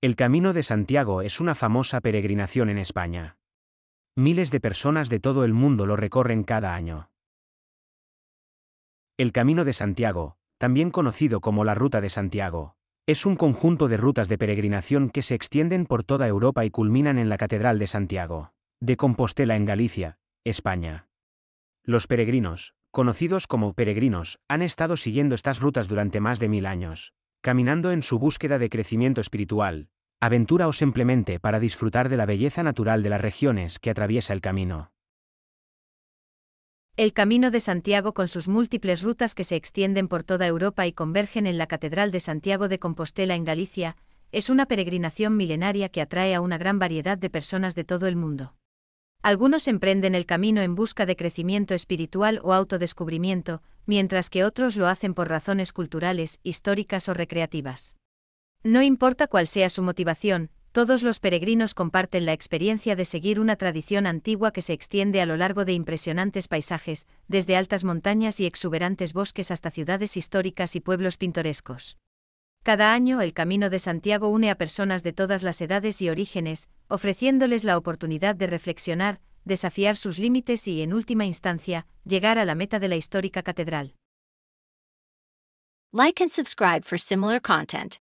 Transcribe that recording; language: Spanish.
El Camino de Santiago es una famosa peregrinación en España. Miles de personas de todo el mundo lo recorren cada año. El Camino de Santiago, también conocido como la Ruta de Santiago, es un conjunto de rutas de peregrinación que se extienden por toda Europa y culminan en la Catedral de Santiago, de Compostela en Galicia, España. Los peregrinos, conocidos como peregrinos, han estado siguiendo estas rutas durante más de mil años, Caminando en su búsqueda de crecimiento espiritual, aventura o simplemente para disfrutar de la belleza natural de las regiones que atraviesa el camino. El Camino de Santiago con sus múltiples rutas que se extienden por toda Europa y convergen en la Catedral de Santiago de Compostela en Galicia, es una peregrinación milenaria que atrae a una gran variedad de personas de todo el mundo. Algunos emprenden el camino en busca de crecimiento espiritual o autodescubrimiento, mientras que otros lo hacen por razones culturales, históricas o recreativas. No importa cuál sea su motivación, todos los peregrinos comparten la experiencia de seguir una tradición antigua que se extiende a lo largo de impresionantes paisajes, desde altas montañas y exuberantes bosques hasta ciudades históricas y pueblos pintorescos. Cada año el Camino de Santiago une a personas de todas las edades y orígenes, ofreciéndoles la oportunidad de reflexionar, desafiar sus límites y, en última instancia, llegar a la meta de la histórica catedral. Like and subscribe for similar content.